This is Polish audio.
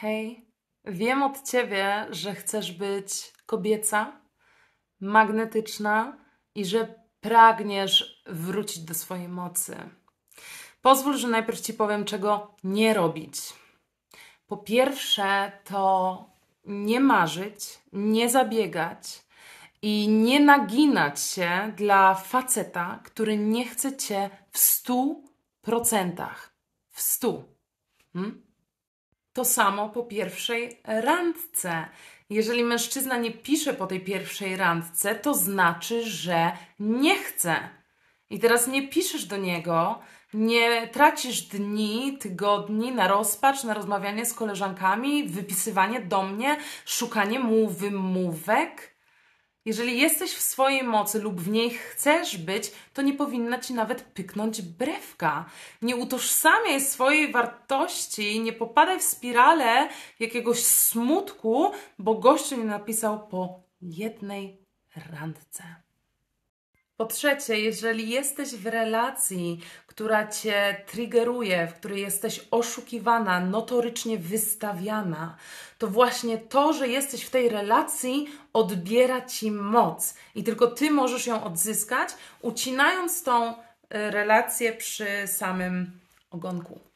Hej, wiem od ciebie, że chcesz być kobieca, magnetyczna i że pragniesz wrócić do swojej mocy. Pozwól, że najpierw ci powiem, czego nie robić. Po pierwsze, to nie marzyć, nie zabiegać i nie naginać się dla faceta, który nie chce cię w stu procentach. W stu. Hmm? to samo po pierwszej randce. Jeżeli mężczyzna nie pisze po tej pierwszej randce, to znaczy, że nie chce. I teraz nie piszesz do niego, nie tracisz dni, tygodni na rozpacz, na rozmawianie z koleżankami, wypisywanie do mnie, szukanie mu wymówek. Jeżeli jesteś w swojej mocy lub w niej chcesz być, to nie powinna ci nawet pyknąć brewka. Nie utożsamiaj swojej wartości, nie popadaj w spirale jakiegoś smutku, bo gościu nie napisał po jednej randce. Po trzecie, jeżeli jesteś w relacji, która cię triggeruje, w której jesteś oszukiwana, notorycznie wystawiana, to właśnie to, że jesteś w tej relacji, odbiera ci moc i tylko ty możesz ją odzyskać, ucinając tą e, relację przy samym ogonku.